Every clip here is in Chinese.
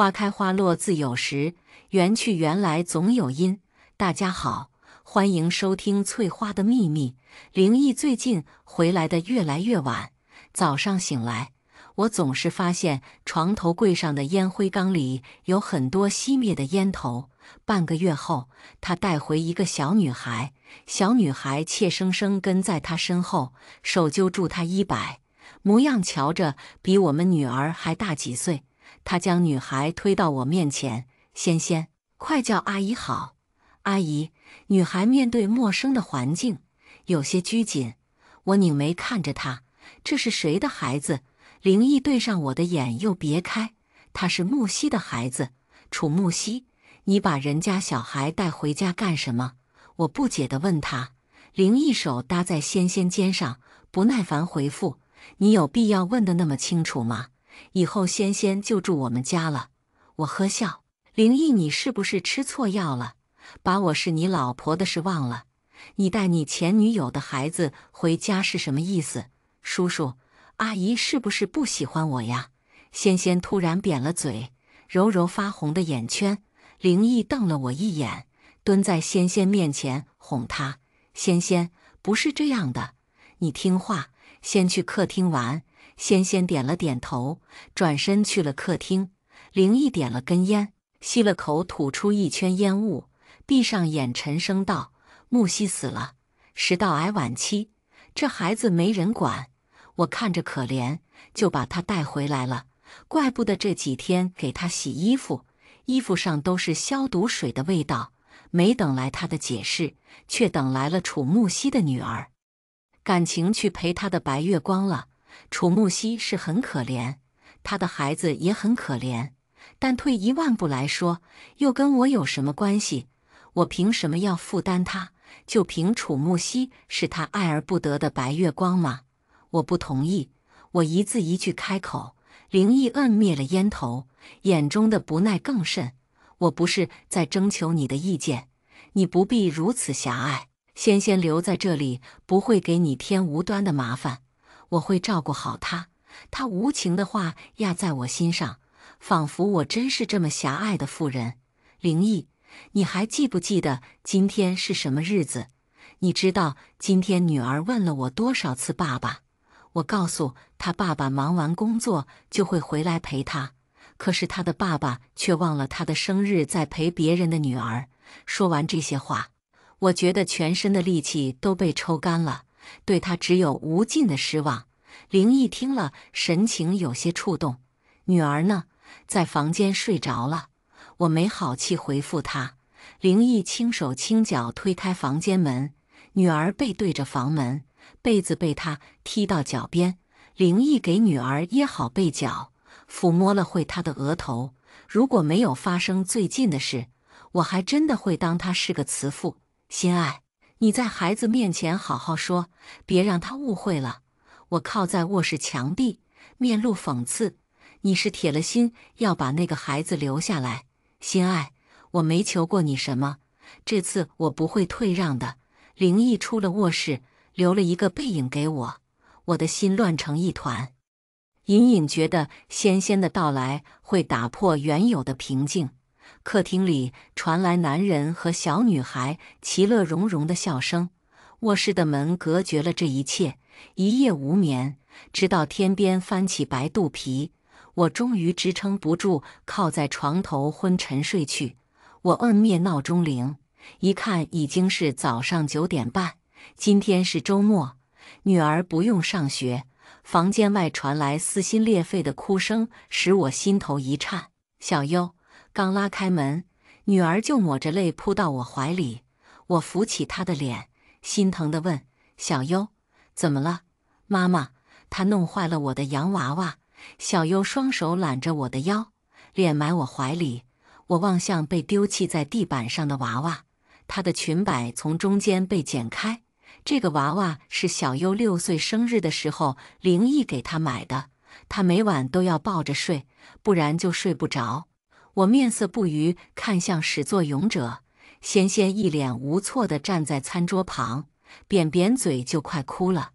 花开花落自有时，缘去缘来总有因。大家好，欢迎收听《翠花的秘密》。灵异最近回来的越来越晚，早上醒来，我总是发现床头柜上的烟灰缸里有很多熄灭的烟头。半个月后，他带回一个小女孩，小女孩怯生生跟在他身后，手揪住他衣摆，模样瞧着比我们女儿还大几岁。他将女孩推到我面前：“仙仙，快叫阿姨好，阿姨。”女孩面对陌生的环境，有些拘谨。我拧眉看着他：“这是谁的孩子？”灵毅对上我的眼，又别开：“他是木兮的孩子，楚木兮。你把人家小孩带回家干什么？”我不解地问他。灵毅手搭在纤纤肩上，不耐烦回复：“你有必要问的那么清楚吗？”以后，仙仙就住我们家了。我呵笑，灵毅，你是不是吃错药了？把我是你老婆的事忘了？你带你前女友的孩子回家是什么意思？叔叔阿姨是不是不喜欢我呀？仙仙突然扁了嘴，揉揉发红的眼圈。灵毅瞪了我一眼，蹲在仙仙面前哄她：“仙仙，不是这样的，你听话，先去客厅玩。”纤纤点了点头，转身去了客厅。灵毅点了根烟，吸了口，吐出一圈烟雾，闭上眼，沉声道：“木西死了，食道癌晚期。这孩子没人管，我看着可怜，就把他带回来了。怪不得这几天给他洗衣服，衣服上都是消毒水的味道。”没等来他的解释，却等来了楚木西的女儿，感情去陪他的白月光了。楚慕希是很可怜，他的孩子也很可怜，但退一万步来说，又跟我有什么关系？我凭什么要负担他？就凭楚慕希是他爱而不得的白月光吗？我不同意。我一字一句开口。林毅摁灭了烟头，眼中的不耐更甚。我不是在征求你的意见，你不必如此狭隘。仙仙留在这里不会给你添无端的麻烦。我会照顾好他。他无情的话压在我心上，仿佛我真是这么狭隘的妇人。灵毅，你还记不记得今天是什么日子？你知道今天女儿问了我多少次爸爸？我告诉他，爸爸忙完工作就会回来陪他。可是他的爸爸却忘了他的生日，在陪别人的女儿。说完这些话，我觉得全身的力气都被抽干了。对他只有无尽的失望。灵毅听了，神情有些触动。女儿呢，在房间睡着了。我没好气回复他。灵毅轻手轻脚推开房间门，女儿背对着房门，被子被他踢到脚边。灵毅给女儿掖好被角，抚摸了会她的额头。如果没有发生最近的事，我还真的会当他是个慈父，心爱。你在孩子面前好好说，别让他误会了。我靠在卧室墙壁，面露讽刺。你是铁了心要把那个孩子留下来，心爱。我没求过你什么，这次我不会退让的。灵异出了卧室，留了一个背影给我。我的心乱成一团，隐隐觉得仙仙的到来会打破原有的平静。客厅里传来男人和小女孩其乐融融的笑声，卧室的门隔绝了这一切。一夜无眠，直到天边翻起白肚皮，我终于支撑不住，靠在床头昏沉睡去。我摁灭闹钟铃，一看已经是早上九点半。今天是周末，女儿不用上学。房间外传来撕心裂肺的哭声，使我心头一颤。小优。刚拉开门，女儿就抹着泪扑到我怀里。我扶起她的脸，心疼地问：“小优，怎么了，妈妈？”她弄坏了我的洋娃娃。小优双手揽着我的腰，脸埋我怀里。我望向被丢弃在地板上的娃娃，她的裙摆从中间被剪开。这个娃娃是小优六岁生日的时候，灵异给她买的。她每晚都要抱着睡，不然就睡不着。我面色不愉，看向始作俑者，仙仙一脸无措的站在餐桌旁，扁扁嘴就快哭了。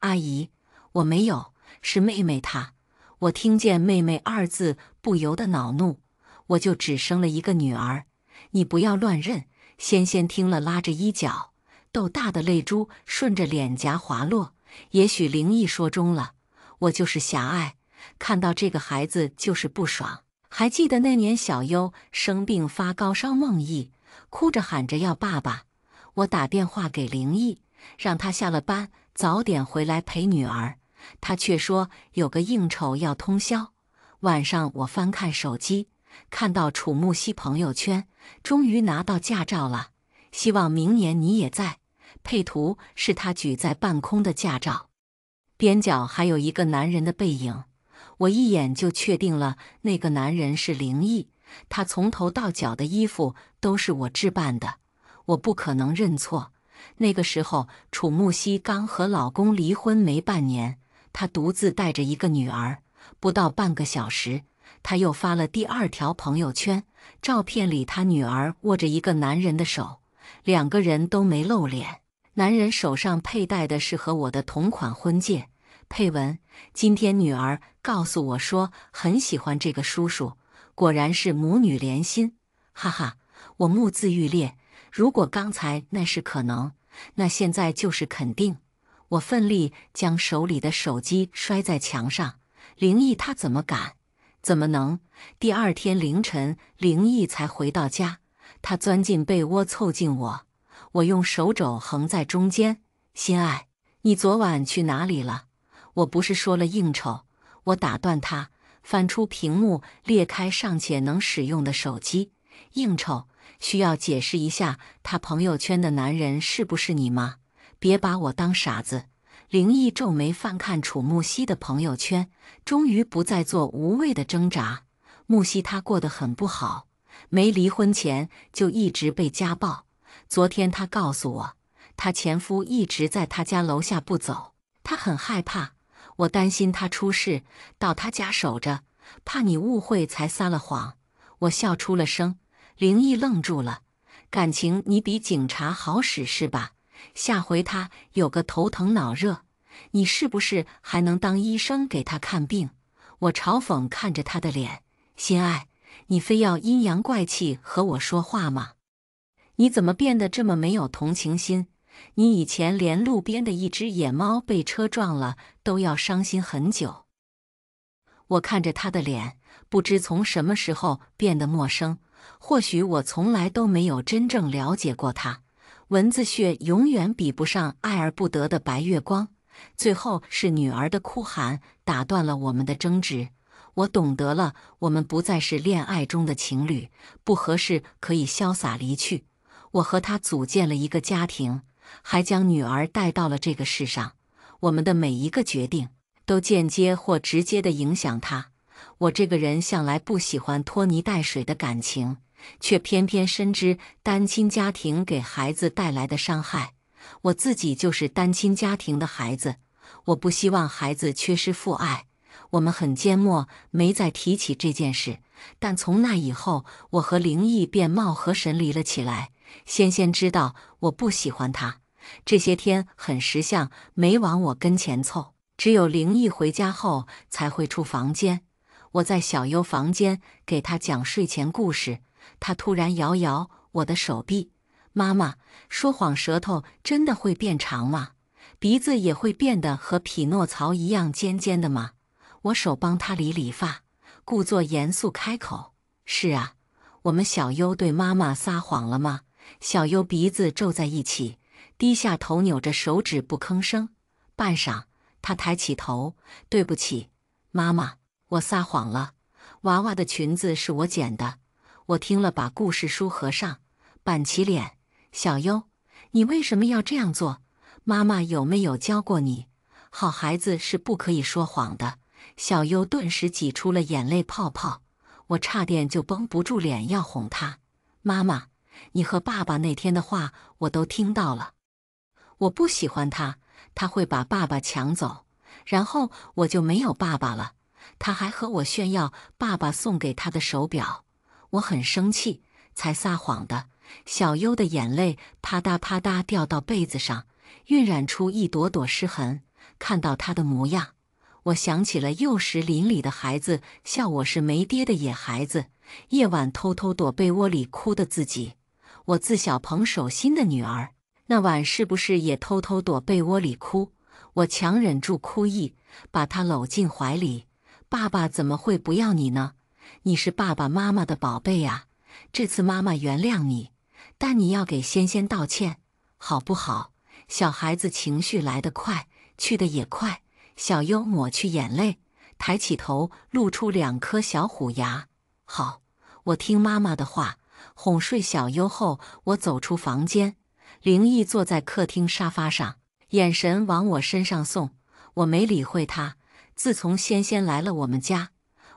阿姨，我没有，是妹妹她。我听见“妹妹”二字，不由得恼怒。我就只生了一个女儿，你不要乱认。仙仙听了，拉着衣角，豆大的泪珠顺着脸颊滑落。也许灵异说中了，我就是狭隘，看到这个孩子就是不爽。还记得那年小优生病发高烧，梦呓哭着喊着要爸爸。我打电话给林毅，让他下了班早点回来陪女儿。他却说有个应酬要通宵。晚上我翻看手机，看到楚慕希朋友圈，终于拿到驾照了。希望明年你也在。配图是他举在半空的驾照，边角还有一个男人的背影。我一眼就确定了那个男人是林毅，他从头到脚的衣服都是我置办的，我不可能认错。那个时候，楚慕希刚和老公离婚没半年，她独自带着一个女儿。不到半个小时，她又发了第二条朋友圈，照片里她女儿握着一个男人的手，两个人都没露脸，男人手上佩戴的是和我的同款婚戒。配文：今天女儿告诉我说很喜欢这个叔叔，果然是母女连心，哈哈！我目眦欲裂。如果刚才那是可能，那现在就是肯定。我奋力将手里的手机摔在墙上。灵异他怎么敢？怎么能？第二天凌晨，灵异才回到家，他钻进被窝凑近我，我用手肘横在中间。心爱，你昨晚去哪里了？我不是说了应酬？我打断他，翻出屏幕裂开尚且能使用的手机。应酬需要解释一下，他朋友圈的男人是不是你吗？别把我当傻子！灵毅皱眉翻看楚慕熙的朋友圈，终于不再做无谓的挣扎。慕熙她过得很不好，没离婚前就一直被家暴。昨天她告诉我，她前夫一直在她家楼下不走，她很害怕。我担心他出事，到他家守着，怕你误会才撒了谎。我笑出了声，灵异愣住了。感情你比警察好使是吧？下回他有个头疼脑热，你是不是还能当医生给他看病？我嘲讽看着他的脸，心爱，你非要阴阳怪气和我说话吗？你怎么变得这么没有同情心？你以前连路边的一只野猫被车撞了都要伤心很久。我看着他的脸，不知从什么时候变得陌生。或许我从来都没有真正了解过他。蚊子血永远比不上爱而不得的白月光。最后是女儿的哭喊打断了我们的争执。我懂得了，我们不再是恋爱中的情侣，不合适可以潇洒离去。我和他组建了一个家庭。还将女儿带到了这个世上。我们的每一个决定都间接或直接地影响她。我这个人向来不喜欢拖泥带水的感情，却偏偏深知单亲家庭给孩子带来的伤害。我自己就是单亲家庭的孩子，我不希望孩子缺失父爱。我们很缄默，没再提起这件事。但从那以后，我和灵毅便貌合神离了起来。仙仙知道我不喜欢他。这些天很识相，没往我跟前凑。只有灵毅回家后才会出房间。我在小优房间给他讲睡前故事，他突然摇摇我的手臂，妈妈说谎，舌头真的会变长吗？鼻子也会变得和匹诺曹一样尖尖的吗？我手帮他理理发，故作严肃开口：“是啊，我们小优对妈妈撒谎了吗？”小优鼻子皱在一起。低下头，扭着手指不吭声。半晌，他抬起头：“对不起，妈妈，我撒谎了。娃娃的裙子是我剪的。”我听了，把故事书合上，板起脸：“小优，你为什么要这样做？妈妈有没有教过你，好孩子是不可以说谎的？”小优顿时挤出了眼泪泡泡，我差点就绷不住脸要哄他。妈妈，你和爸爸那天的话我都听到了。我不喜欢他，他会把爸爸抢走，然后我就没有爸爸了。他还和我炫耀爸爸送给他的手表，我很生气，才撒谎的。小优的眼泪啪嗒啪嗒掉到被子上，晕染出一朵朵湿痕。看到他的模样，我想起了幼时邻里的孩子笑我是没爹的野孩子，夜晚偷偷躲被窝里哭的自己，我自小捧手心的女儿。那晚是不是也偷偷躲被窝里哭？我强忍住哭意，把他搂进怀里。爸爸怎么会不要你呢？你是爸爸妈妈的宝贝呀！这次妈妈原谅你，但你要给仙仙道歉，好不好？小孩子情绪来得快，去得也快。小优抹去眼泪，抬起头，露出两颗小虎牙。好，我听妈妈的话，哄睡小优后，我走出房间。灵毅坐在客厅沙发上，眼神往我身上送。我没理会他。自从仙仙来了我们家，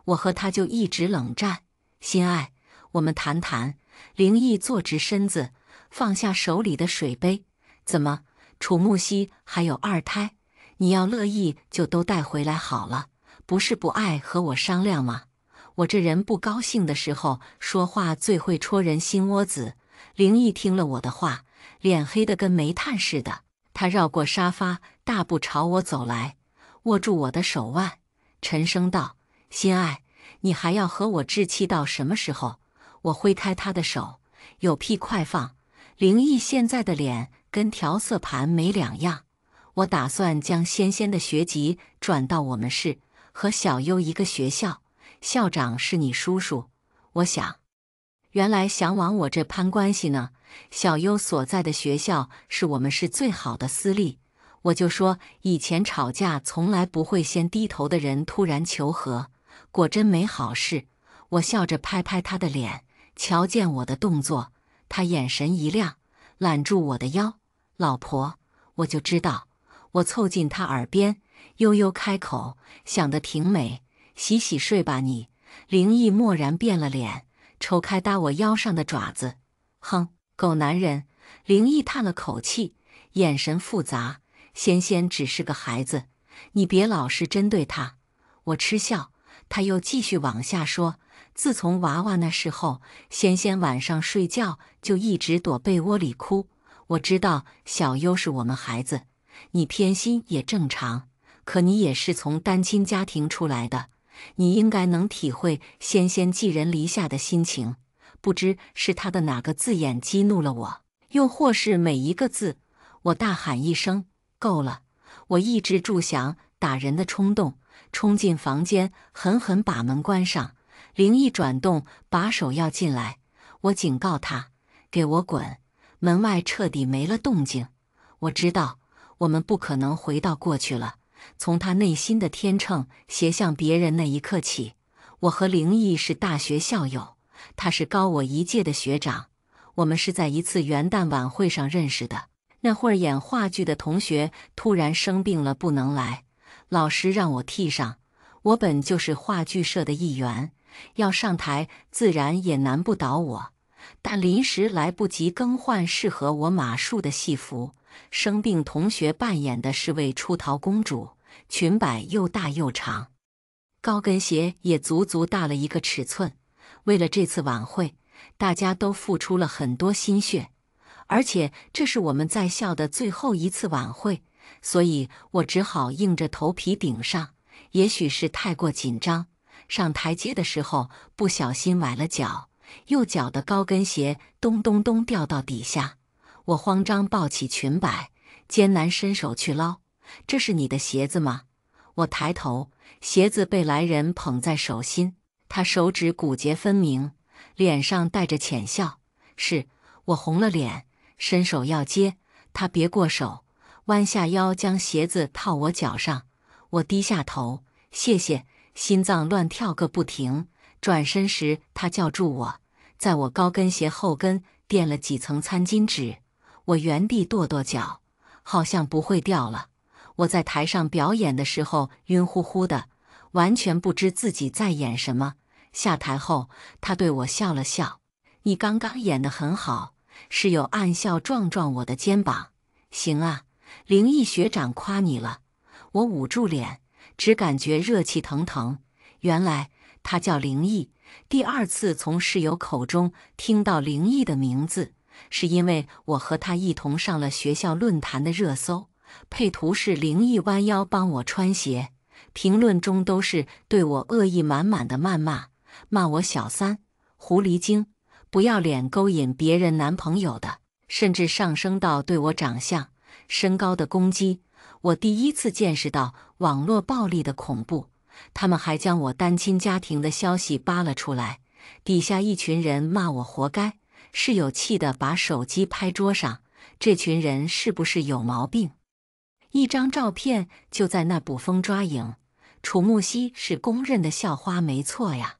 我和他就一直冷战。心爱，我们谈谈。灵毅坐直身子，放下手里的水杯。怎么，楚慕熙还有二胎？你要乐意就都带回来好了。不是不爱和我商量吗？我这人不高兴的时候说话最会戳人心窝子。灵毅听了我的话。脸黑的跟煤炭似的，他绕过沙发，大步朝我走来，握住我的手腕，沉声道：“心爱，你还要和我置气到什么时候？”我挥开他的手：“有屁快放！”灵毅现在的脸跟调色盘没两样。我打算将仙仙的学籍转到我们市，和小优一个学校，校长是你叔叔。我想，原来想往我这攀关系呢。小优所在的学校是我们市最好的私立。我就说，以前吵架从来不会先低头的人，突然求和，果真没好事。我笑着拍拍他的脸，瞧见我的动作，他眼神一亮，揽住我的腰。老婆，我就知道。我凑近他耳边，悠悠开口：“想的挺美，洗洗睡吧。”你，灵异蓦然变了脸，抽开搭我腰上的爪子，哼。狗男人，林毅叹了口气，眼神复杂。仙仙只是个孩子，你别老是针对他。我嗤笑，他又继续往下说：自从娃娃那事后，仙仙晚上睡觉就一直躲被窝里哭。我知道小优是我们孩子，你偏心也正常。可你也是从单亲家庭出来的，你应该能体会仙仙寄人篱下的心情。不知是他的哪个字眼激怒了我，又或是每一个字，我大喊一声：“够了！”我抑制住想打人的冲动，冲进房间，狠狠把门关上。灵异转动把手要进来，我警告他：“给我滚！”门外彻底没了动静。我知道，我们不可能回到过去了。从他内心的天秤斜向别人那一刻起，我和灵异是大学校友。他是高我一届的学长，我们是在一次元旦晚会上认识的。那会儿演话剧的同学突然生病了，不能来，老师让我替上。我本就是话剧社的一员，要上台自然也难不倒我。但临时来不及更换适合我码数的戏服，生病同学扮演的是位出逃公主，裙摆又大又长，高跟鞋也足足大了一个尺寸。为了这次晚会，大家都付出了很多心血，而且这是我们在校的最后一次晚会，所以我只好硬着头皮顶上。也许是太过紧张，上台阶的时候不小心崴了脚，右脚的高跟鞋咚咚咚掉到底下。我慌张抱起裙摆，艰难伸手去捞。这是你的鞋子吗？我抬头，鞋子被来人捧在手心。他手指骨节分明，脸上带着浅笑。是我红了脸，伸手要接，他别过手，弯下腰将鞋子套我脚上。我低下头，谢谢，心脏乱跳个不停。转身时，他叫住我，在我高跟鞋后跟垫了几层餐巾纸。我原地跺跺脚，好像不会掉了。我在台上表演的时候，晕乎乎的，完全不知自己在演什么。下台后，他对我笑了笑：“你刚刚演的很好。”室友暗笑，撞撞我的肩膀：“行啊，灵异学长夸你了。”我捂住脸，只感觉热气腾腾。原来他叫灵异。第二次从室友口中听到灵异的名字，是因为我和他一同上了学校论坛的热搜。配图是灵异弯腰帮我穿鞋，评论中都是对我恶意满满的谩骂。骂我小三、狐狸精、不要脸、勾引别人男朋友的，甚至上升到对我长相、身高的攻击。我第一次见识到网络暴力的恐怖。他们还将我单亲家庭的消息扒了出来，底下一群人骂我活该。室友气得把手机拍桌上。这群人是不是有毛病？一张照片就在那捕风抓影。楚慕熙是公认的校花，没错呀。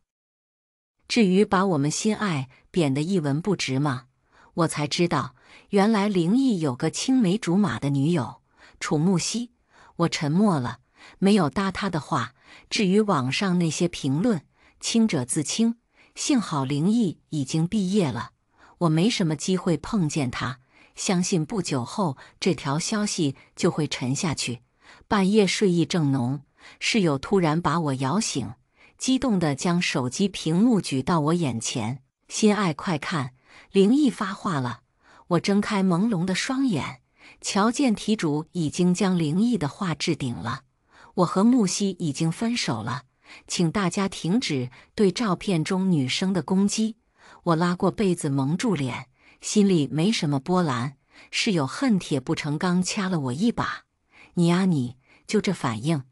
至于把我们心爱贬得一文不值吗？我才知道，原来林毅有个青梅竹马的女友楚慕熙。我沉默了，没有搭他的话。至于网上那些评论，清者自清。幸好林毅已经毕业了，我没什么机会碰见他。相信不久后，这条消息就会沉下去。半夜睡意正浓，室友突然把我摇醒。激动地将手机屏幕举到我眼前，心爱，快看，灵异发话了。我睁开朦胧的双眼，瞧见题主已经将灵异的话置顶了。我和木西已经分手了，请大家停止对照片中女生的攻击。我拉过被子蒙住脸，心里没什么波澜，室友恨铁不成钢掐了我一把。你呀，你就这反应，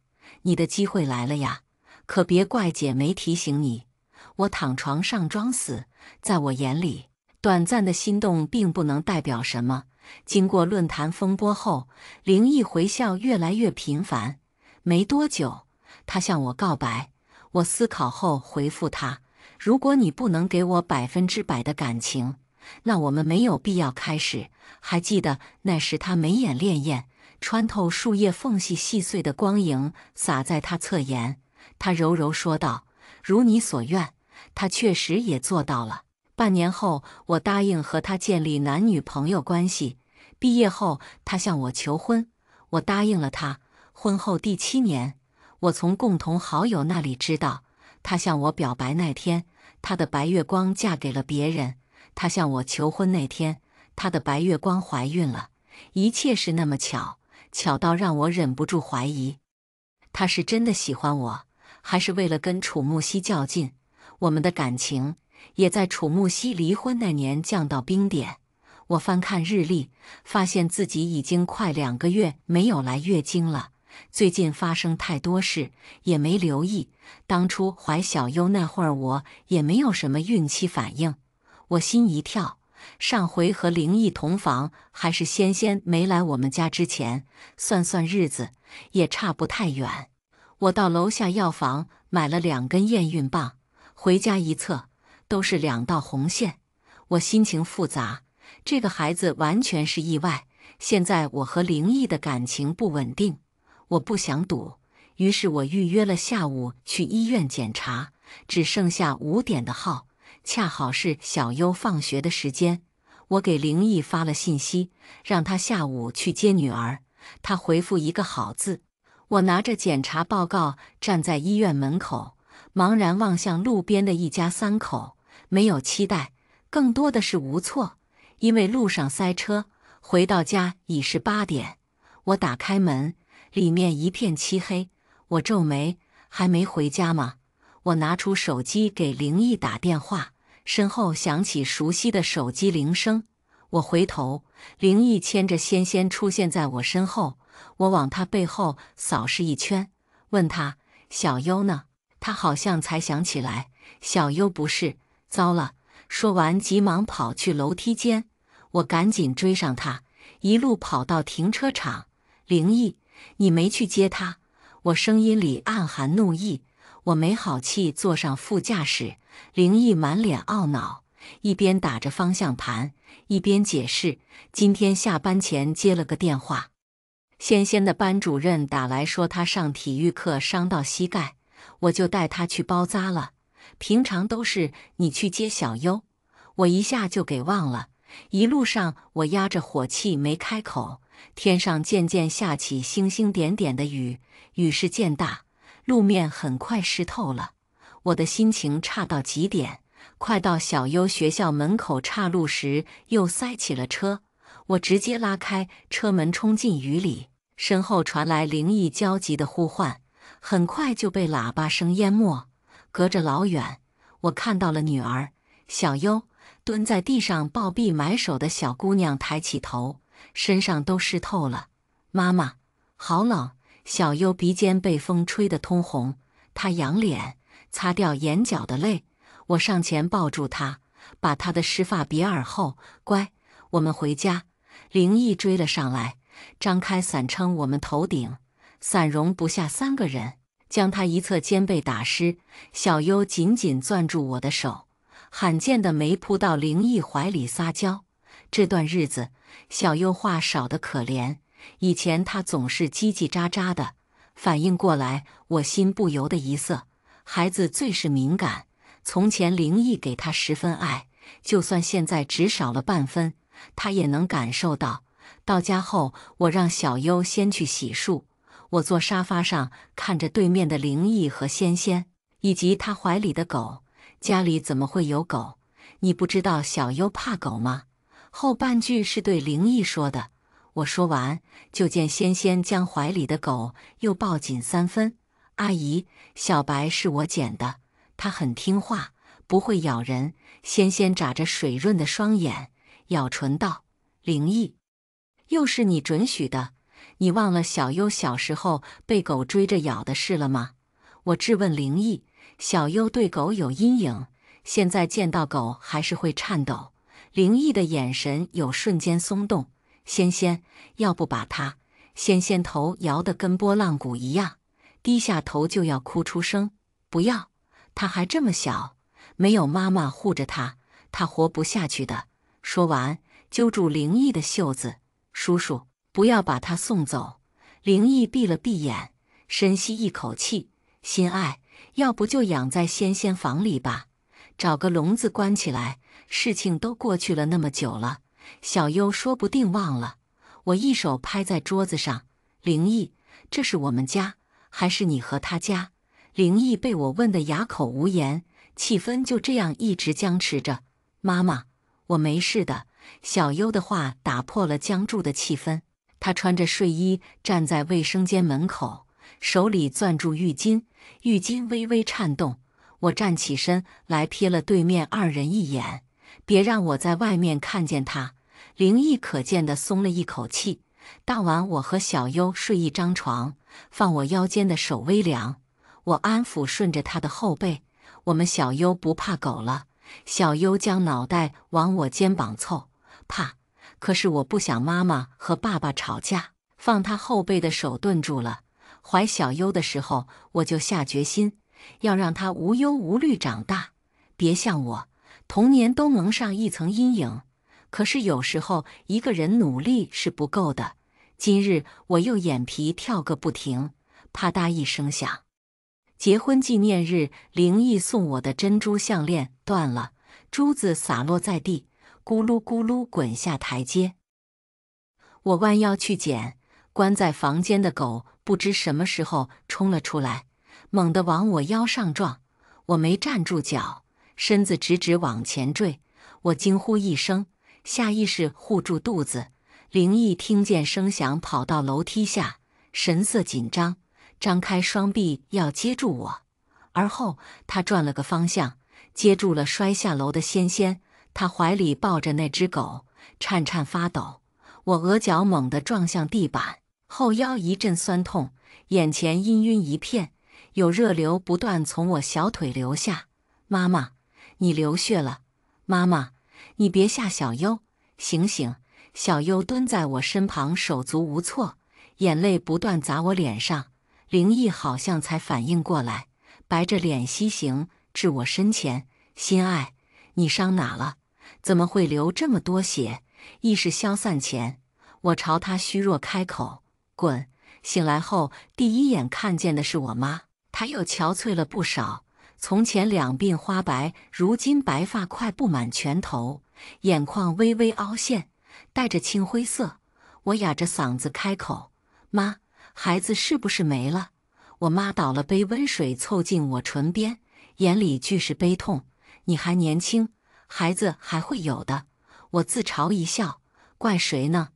你的机会来了呀。可别怪姐没提醒你，我躺床上装死，在我眼里，短暂的心动并不能代表什么。经过论坛风波后，灵异回校越来越频繁。没多久，他向我告白，我思考后回复他：“如果你不能给我百分之百的感情，那我们没有必要开始。”还记得那时，他眉眼潋滟，穿透树叶缝隙细碎的光影洒在他侧颜。他柔柔说道：“如你所愿，他确实也做到了。半年后，我答应和他建立男女朋友关系。毕业后，他向我求婚，我答应了他。婚后第七年，我从共同好友那里知道，他向我表白那天，他的白月光嫁给了别人；他向我求婚那天，他的白月光怀孕了。一切是那么巧，巧到让我忍不住怀疑，他是真的喜欢我。”还是为了跟楚慕熙较劲，我们的感情也在楚慕熙离婚那年降到冰点。我翻看日历，发现自己已经快两个月没有来月经了。最近发生太多事，也没留意。当初怀小优那会儿，我也没有什么孕期反应。我心一跳，上回和灵异同房还是仙仙没来我们家之前，算算日子也差不太远。我到楼下药房买了两根验孕棒，回家一测都是两道红线。我心情复杂，这个孩子完全是意外。现在我和灵毅的感情不稳定，我不想赌。于是我预约了下午去医院检查，只剩下五点的号，恰好是小优放学的时间。我给灵毅发了信息，让他下午去接女儿。他回复一个“好”字。我拿着检查报告，站在医院门口，茫然望向路边的一家三口，没有期待，更多的是无措。因为路上塞车，回到家已是八点。我打开门，里面一片漆黑。我皱眉，还没回家吗？我拿出手机给灵毅打电话，身后响起熟悉的手机铃声。我回头，灵毅牵着仙仙出现在我身后。我往他背后扫视一圈，问他：“小优呢？”他好像才想起来：“小优不是……糟了！”说完，急忙跑去楼梯间。我赶紧追上他，一路跑到停车场。灵毅，你没去接他？我声音里暗含怒意。我没好气坐上副驾驶。灵毅满脸懊恼，一边打着方向盘，一边解释：“今天下班前接了个电话。”仙仙的班主任打来说，他上体育课伤到膝盖，我就带他去包扎了。平常都是你去接小优，我一下就给忘了。一路上我压着火气没开口。天上渐渐下起星星点点的雨，雨势渐大，路面很快湿透了。我的心情差到极点。快到小优学校门口岔路时，又塞起了车，我直接拉开车门冲进雨里。身后传来灵异焦急的呼唤，很快就被喇叭声淹没。隔着老远，我看到了女儿小优蹲在地上抱臂埋首的小姑娘抬起头，身上都湿透了。妈妈，好冷！小优鼻尖被风吹得通红，她仰脸擦掉眼角的泪。我上前抱住她，把她的湿发别耳后。乖，我们回家。灵异追了上来。张开伞撑我们头顶，伞容不下三个人，将他一侧肩背打湿。小优紧紧攥住我的手，罕见的没扑到灵毅怀里撒娇。这段日子，小优话少的可怜，以前他总是叽叽喳喳的。反应过来，我心不由得一涩。孩子最是敏感，从前灵毅给他十分爱，就算现在只少了半分，他也能感受到。到家后，我让小优先去洗漱，我坐沙发上看着对面的灵毅和仙仙，以及他怀里的狗。家里怎么会有狗？你不知道小优怕狗吗？后半句是对灵毅说的。我说完，就见仙仙将怀里的狗又抱紧三分。阿姨，小白是我捡的，它很听话，不会咬人。仙仙眨着水润的双眼，咬唇道：“灵毅。”又是你准许的？你忘了小优小时候被狗追着咬的事了吗？我质问灵异。小优对狗有阴影，现在见到狗还是会颤抖。灵异的眼神有瞬间松动。仙仙，要不把它？仙仙头摇得跟波浪鼓一样，低下头就要哭出声。不要，他还这么小，没有妈妈护着他，他活不下去的。说完，揪住灵异的袖子。叔叔，不要把他送走。灵毅闭了闭眼，深吸一口气。心爱，要不就养在仙仙房里吧，找个笼子关起来。事情都过去了那么久了，小优说不定忘了。我一手拍在桌子上，灵毅，这是我们家，还是你和他家？灵毅被我问得哑口无言，气氛就这样一直僵持着。妈妈，我没事的。小优的话打破了僵住的气氛。他穿着睡衣站在卫生间门口，手里攥住浴巾，浴巾微微颤动。我站起身来，瞥了对面二人一眼。别让我在外面看见他，灵异可见的松了一口气。当晚我和小优睡一张床，放我腰间的手微凉，我安抚顺着他的后背。我们小优不怕狗了。小优将脑袋往我肩膀凑。怕，可是我不想妈妈和爸爸吵架。放他后背的手顿住了。怀小优的时候，我就下决心要让他无忧无虑长大，别像我，童年都蒙上一层阴影。可是有时候一个人努力是不够的。今日我又眼皮跳个不停，啪嗒一声响，结婚纪念日，灵异送我的珍珠项链断了，珠子洒落在地。咕噜咕噜滚下台阶，我弯腰去捡，关在房间的狗不知什么时候冲了出来，猛地往我腰上撞，我没站住脚，身子直直往前坠，我惊呼一声，下意识护住肚子。灵异听见声响，跑到楼梯下，神色紧张，张开双臂要接住我，而后他转了个方向，接住了摔下楼的仙仙。他怀里抱着那只狗，颤颤发抖。我额角猛地撞向地板，后腰一阵酸痛，眼前氤晕一片，有热流不断从我小腿流下。妈妈，你流血了！妈妈，你别吓小优，醒醒！小优蹲在我身旁，手足无措，眼泪不断砸我脸上。灵异好像才反应过来，白着脸西行至我身前，心爱。你伤哪了？怎么会流这么多血？意识消散前，我朝他虚弱开口：“滚！”醒来后，第一眼看见的是我妈，她又憔悴了不少。从前两鬓花白，如今白发快布满全头，眼眶微微凹陷，带着青灰色。我哑着嗓子开口：“妈，孩子是不是没了？”我妈倒了杯温水，凑近我唇边，眼里俱是悲痛。你还年轻，孩子还会有的。我自嘲一笑，怪谁呢？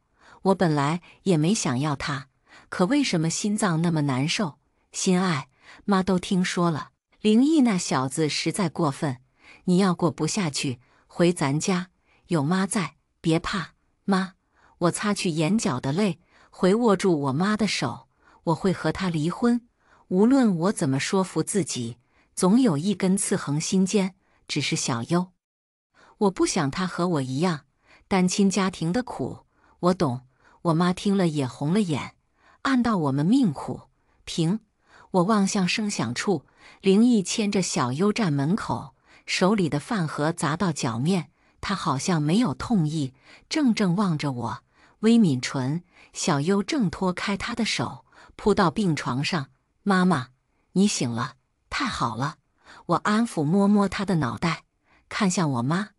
我本来也没想要他，可为什么心脏那么难受？心爱，妈都听说了，灵毅那小子实在过分。你要过不下去，回咱家，有妈在，别怕。妈，我擦去眼角的泪，回握住我妈的手。我会和他离婚。无论我怎么说服自己，总有一根刺横心间。只是小优，我不想他和我一样单亲家庭的苦，我懂。我妈听了也红了眼，暗道我们命苦。停，我望向声响处，灵毅牵着小优站门口，手里的饭盒砸到脚面，他好像没有痛意，怔怔望着我，微抿唇。小优挣脱开他的手，扑到病床上：“妈妈，你醒了，太好了。”我安抚摸摸他的脑袋，看向我妈。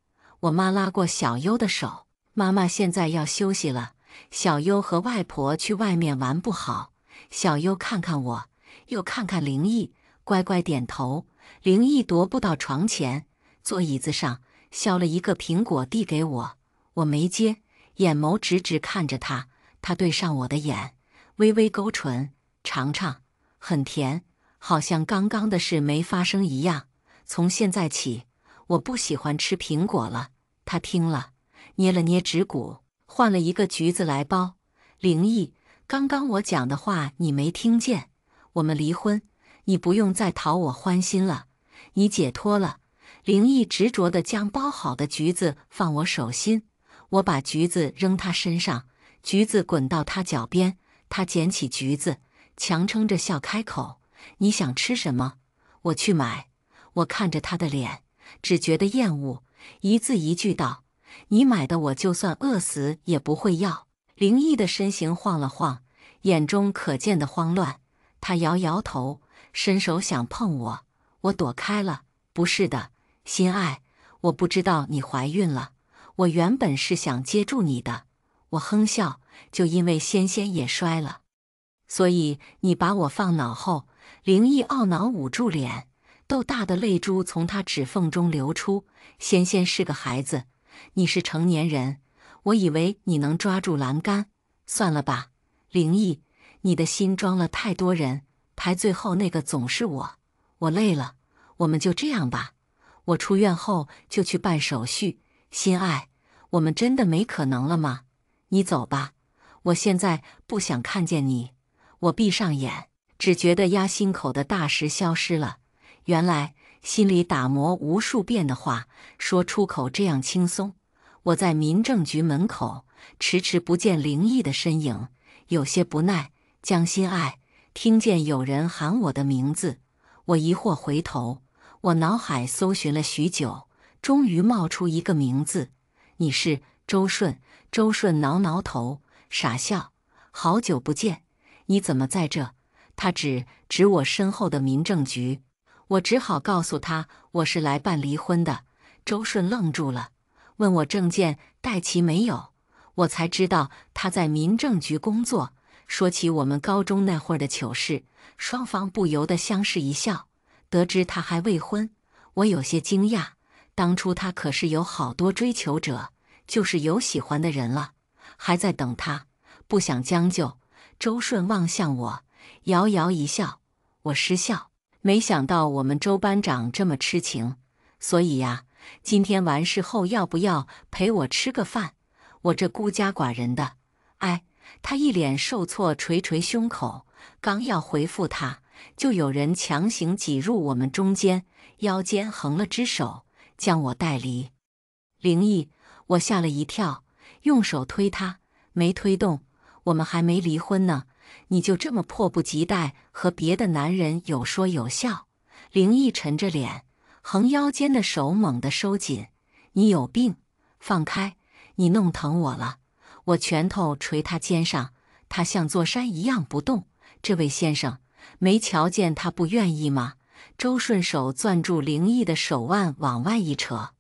我妈拉过小优的手：“妈妈现在要休息了，小优和外婆去外面玩不好。”小优看看我，又看看灵毅，乖乖点头。灵毅踱步到床前，坐椅子上削了一个苹果递给我，我没接，眼眸直直看着他。他对上我的眼，微微勾唇：“尝尝，很甜。”好像刚刚的事没发生一样。从现在起，我不喜欢吃苹果了。他听了，捏了捏指骨，换了一个橘子来剥。灵毅，刚刚我讲的话你没听见？我们离婚，你不用再讨我欢心了。你解脱了。灵毅执着地将剥好的橘子放我手心，我把橘子扔他身上，橘子滚到他脚边，他捡起橘子，强撑着笑开口。你想吃什么？我去买。我看着他的脸，只觉得厌恶，一字一句道：“你买的，我就算饿死也不会要。”灵异的身形晃了晃，眼中可见的慌乱。他摇摇头，伸手想碰我，我躲开了。不是的，心爱，我不知道你怀孕了。我原本是想接住你的。我哼笑，就因为仙仙也摔了，所以你把我放脑后。灵异懊恼，捂住脸，豆大的泪珠从他指缝中流出。仙仙是个孩子，你是成年人。我以为你能抓住栏杆，算了吧。灵异，你的心装了太多人，排最后那个总是我。我累了，我们就这样吧。我出院后就去办手续。心爱，我们真的没可能了吗？你走吧，我现在不想看见你。我闭上眼。只觉得压心口的大石消失了，原来心里打磨无数遍的话说出口这样轻松。我在民政局门口迟迟不见灵异的身影，有些不耐。江心爱听见有人喊我的名字，我疑惑回头，我脑海搜寻了许久，终于冒出一个名字。你是周顺？周顺挠挠头，傻笑：“好久不见，你怎么在这？”他指指我身后的民政局，我只好告诉他我是来办离婚的。周顺愣住了，问我证件带齐没有？我才知道他在民政局工作。说起我们高中那会儿的糗事，双方不由得相视一笑。得知他还未婚，我有些惊讶。当初他可是有好多追求者，就是有喜欢的人了，还在等他，不想将就。周顺望向我。遥遥一笑，我失笑，没想到我们周班长这么痴情，所以呀，今天完事后要不要陪我吃个饭？我这孤家寡人的。哎，他一脸受挫，捶捶胸口，刚要回复他，就有人强行挤入我们中间，腰间横了只手，将我带离。灵异，我吓了一跳，用手推他，没推动。我们还没离婚呢。你就这么迫不及待和别的男人有说有笑？林毅沉着脸，横腰间的手猛地收紧。你有病！放开！你弄疼我了！我拳头捶他肩上，他像座山一样不动。这位先生，没瞧见他不愿意吗？周顺手攥住灵毅的手腕，往外一扯。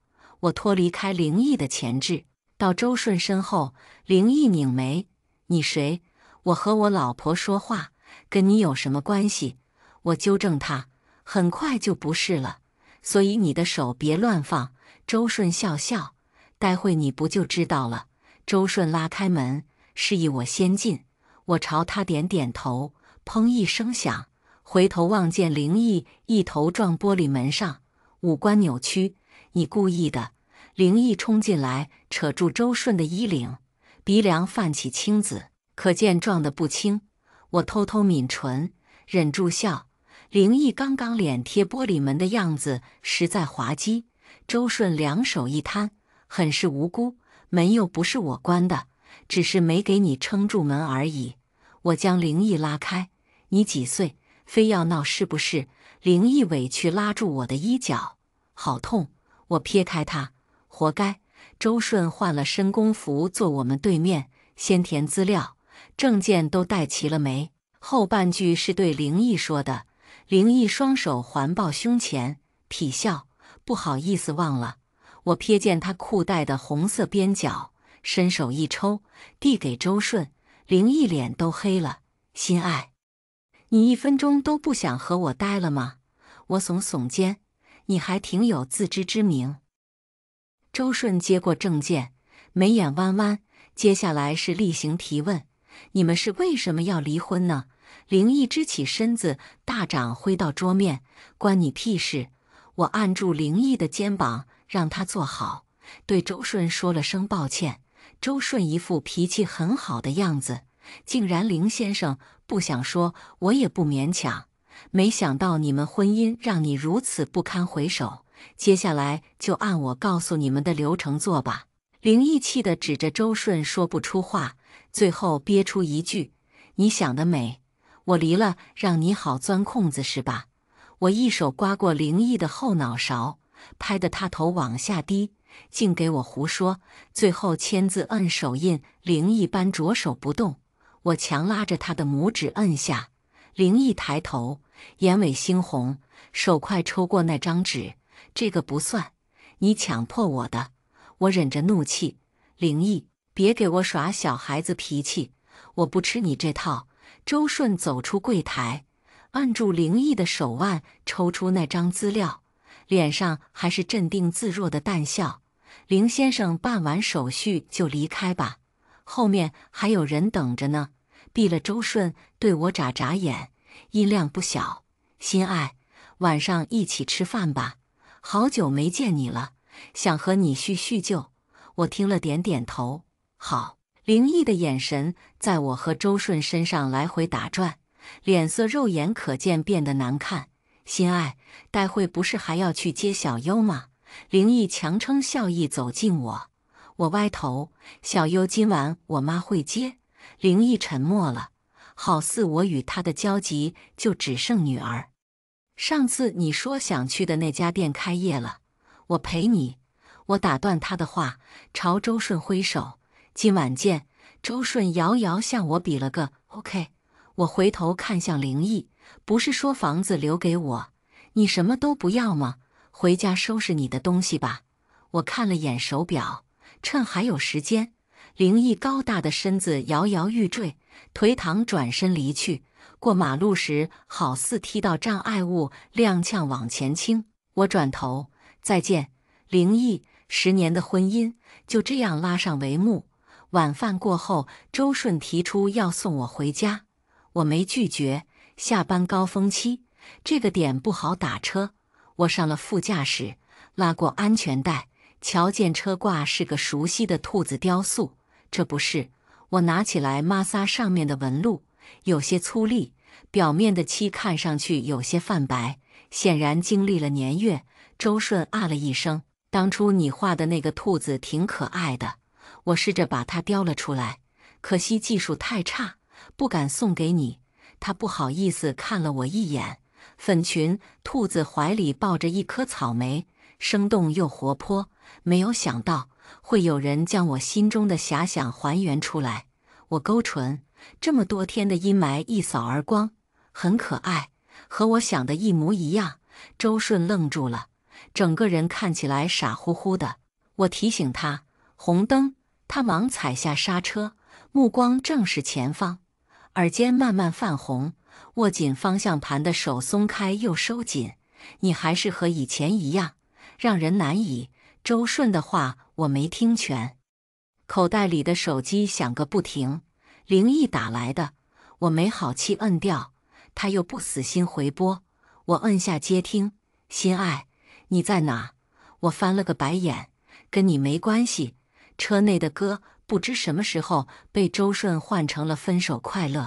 我脱离开灵毅的钳制，到周顺身后。灵毅拧眉：“你谁？”我和我老婆说话，跟你有什么关系？我纠正他，很快就不是了。所以你的手别乱放。周顺笑笑，待会你不就知道了。周顺拉开门，示意我先进。我朝他点点头。砰一声响，回头望见灵毅一头撞玻璃门上，五官扭曲。你故意的！灵毅冲进来，扯住周顺的衣领，鼻梁泛起青紫。可见撞得不轻，我偷偷抿唇，忍住笑。灵毅刚刚脸贴玻璃门的样子实在滑稽。周顺两手一摊，很是无辜。门又不是我关的，只是没给你撑住门而已。我将灵毅拉开。你几岁？非要闹是不是？灵毅委屈拉住我的衣角，好痛。我撇开他，活该。周顺换了身工服，坐我们对面，先填资料。证件都带齐了没？后半句是对灵毅说的。灵毅双手环抱胸前，痞笑：“不好意思，忘了。”我瞥见他裤带的红色边角，伸手一抽，递给周顺。灵毅脸都黑了：“心爱，你一分钟都不想和我待了吗？”我耸耸肩：“你还挺有自知之明。”周顺接过证件，眉眼弯弯。接下来是例行提问。你们是为什么要离婚呢？灵异支起身子，大掌挥到桌面，关你屁事！我按住灵异的肩膀，让他坐好，对周顺说了声抱歉。周顺一副脾气很好的样子，竟然灵先生不想说，我也不勉强。没想到你们婚姻让你如此不堪回首，接下来就按我告诉你们的流程做吧。灵异气的指着周顺，说不出话。最后憋出一句：“你想得美！我离了，让你好钻空子是吧？”我一手刮过灵异的后脑勺，拍得他头往下低，竟给我胡说。最后签字摁手印，灵异般着手不动，我强拉着他的拇指摁下。灵异抬头，眼尾猩红，手快抽过那张纸：“这个不算，你强迫我的。”我忍着怒气，灵异。别给我耍小孩子脾气！我不吃你这套。周顺走出柜台，按住林毅的手腕，抽出那张资料，脸上还是镇定自若的淡笑。林先生办完手续就离开吧，后面还有人等着呢。毕了，周顺对我眨眨眼，音量不小：“心爱，晚上一起吃饭吧，好久没见你了，想和你叙叙旧。”我听了点点头。好，灵异的眼神在我和周顺身上来回打转，脸色肉眼可见变得难看。心爱，待会不是还要去接小优吗？灵异强撑笑意走近我，我歪头。小优今晚我妈会接。灵异沉默了，好似我与他的交集就只剩女儿。上次你说想去的那家店开业了，我陪你。我打断他的话，朝周顺挥手。今晚见，周顺遥遥向我比了个 OK。我回头看向灵毅，不是说房子留给我，你什么都不要吗？回家收拾你的东西吧。我看了眼手表，趁还有时间。灵毅高大的身子摇摇欲坠，颓唐转身离去。过马路时好似踢到障碍物，踉跄往前倾。我转头再见，灵毅。十年的婚姻就这样拉上帷幕。晚饭过后，周顺提出要送我回家，我没拒绝。下班高峰期，这个点不好打车。我上了副驾驶，拉过安全带，瞧见车挂是个熟悉的兔子雕塑。这不是？我拿起来摩挲上面的纹路，有些粗粝，表面的漆看上去有些泛白，显然经历了年月。周顺啊了一声：“当初你画的那个兔子挺可爱的。”我试着把它雕了出来，可惜技术太差，不敢送给你。他不好意思看了我一眼，粉裙兔子怀里抱着一颗草莓，生动又活泼。没有想到会有人将我心中的遐想还原出来。我勾唇，这么多天的阴霾一扫而光，很可爱，和我想的一模一样。周顺愣住了，整个人看起来傻乎乎的。我提醒他红灯。他忙踩下刹车，目光正视前方，耳尖慢慢泛红，握紧方向盘的手松开又收紧。你还是和以前一样，让人难以。周顺的话我没听全，口袋里的手机响个不停，灵异打来的，我没好气摁掉，他又不死心回拨，我摁下接听。心爱，你在哪？我翻了个白眼，跟你没关系。车内的歌不知什么时候被周顺换成了《分手快乐》，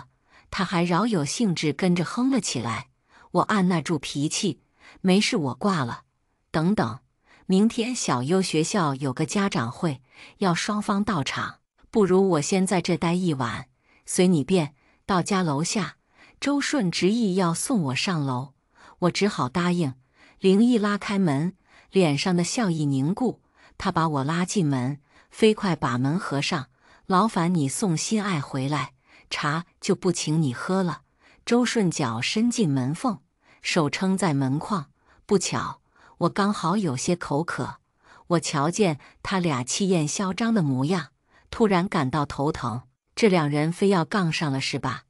他还饶有兴致跟着哼了起来。我按捺住脾气，没事，我挂了。等等，明天小优学校有个家长会，要双方到场，不如我先在这待一晚，随你便。到家楼下，周顺执意要送我上楼，我只好答应。灵毅拉开门，脸上的笑意凝固，他把我拉进门。飞快把门合上，劳烦你送心爱回来，茶就不请你喝了。周顺脚伸进门缝，手撑在门框。不巧，我刚好有些口渴。我瞧见他俩气焰嚣张的模样，突然感到头疼。这两人非要杠上了是吧？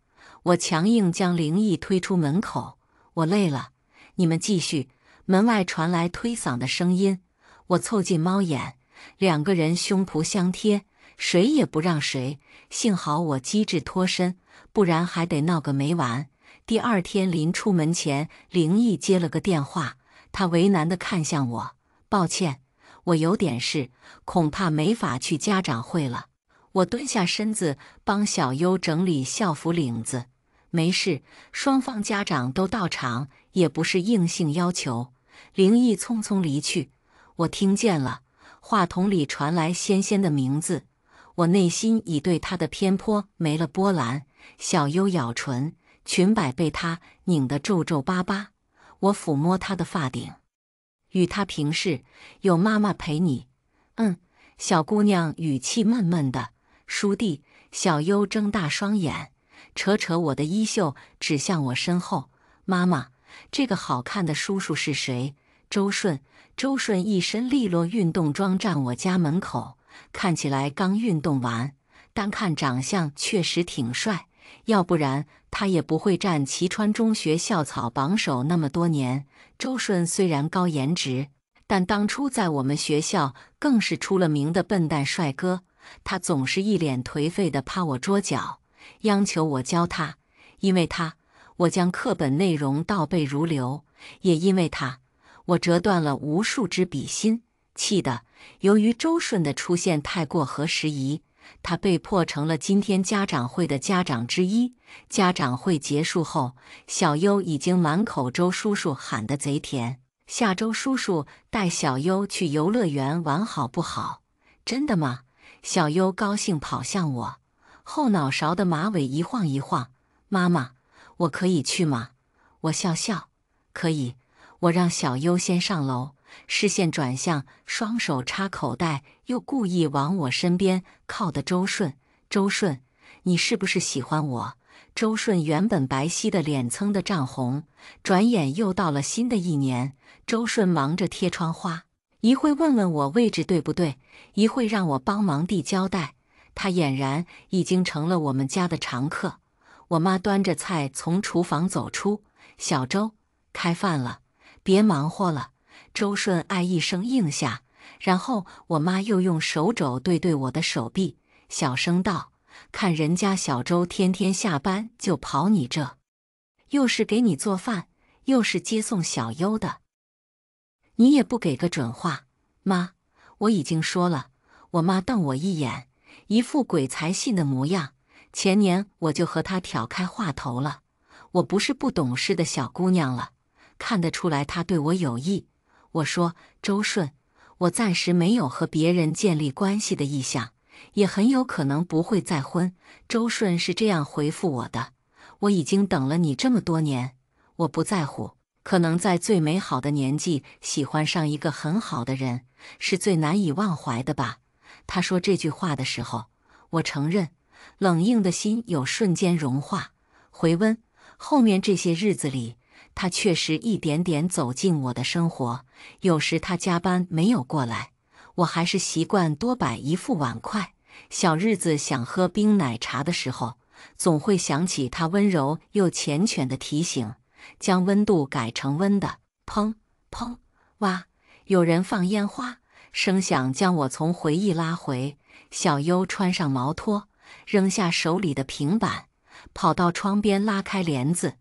我强硬将灵异推出门口。我累了，你们继续。门外传来推搡的声音。我凑近猫眼。两个人胸脯相贴，谁也不让谁。幸好我机智脱身，不然还得闹个没完。第二天临出门前，灵毅接了个电话，他为难地看向我：“抱歉，我有点事，恐怕没法去家长会了。”我蹲下身子帮小优整理校服领子：“没事，双方家长都到场，也不是硬性要求。”灵毅匆匆离去，我听见了。话筒里传来纤纤的名字，我内心已对她的偏颇没了波澜。小优咬唇，裙摆被她拧得皱皱巴巴。我抚摸她的发顶，与她平视：“有妈妈陪你。”嗯，小姑娘语气闷闷的。叔弟，小优睁大双眼，扯扯我的衣袖，指向我身后：“妈妈，这个好看的叔叔是谁？”周顺，周顺一身利落运动装站我家门口，看起来刚运动完。单看长相确实挺帅，要不然他也不会占齐川中学校草榜首那么多年。周顺虽然高颜值，但当初在我们学校更是出了名的笨蛋帅哥。他总是一脸颓废的趴我桌角，央求我教他。因为他，我将课本内容倒背如流；也因为他。我折断了无数支笔芯，气得。由于周顺的出现太过合时宜，他被迫成了今天家长会的家长之一。家长会结束后，小优已经满口周叔叔喊得贼甜。下周叔叔带小优去游乐园玩好不好？真的吗？小优高兴跑向我，后脑勺的马尾一晃一晃。妈妈，我可以去吗？我笑笑，可以。我让小优先上楼，视线转向双手插口袋又故意往我身边靠的周顺。周顺，你是不是喜欢我？周顺原本白皙的脸蹭的涨红，转眼又到了新的一年。周顺忙着贴窗花，一会问问我位置对不对，一会让我帮忙递胶带。他俨然已经成了我们家的常客。我妈端着菜从厨房走出，小周，开饭了。别忙活了，周顺爱一声应下，然后我妈又用手肘对对我的手臂，小声道：“看人家小周天天下班就跑你这，又是给你做饭，又是接送小优的，你也不给个准话。”妈，我已经说了。我妈瞪我一眼，一副鬼才信的模样。前年我就和她挑开话头了，我不是不懂事的小姑娘了。看得出来，他对我有意。我说：“周顺，我暂时没有和别人建立关系的意向，也很有可能不会再婚。”周顺是这样回复我的。我已经等了你这么多年，我不在乎。可能在最美好的年纪喜欢上一个很好的人，是最难以忘怀的吧。他说这句话的时候，我承认，冷硬的心有瞬间融化、回温。后面这些日子里。他确实一点点走进我的生活。有时他加班没有过来，我还是习惯多摆一副碗筷。小日子想喝冰奶茶的时候，总会想起他温柔又缱绻的提醒，将温度改成温的。砰砰！哇，有人放烟花，声响将我从回忆拉回。小优穿上毛拖，扔下手里的平板，跑到窗边拉开帘子。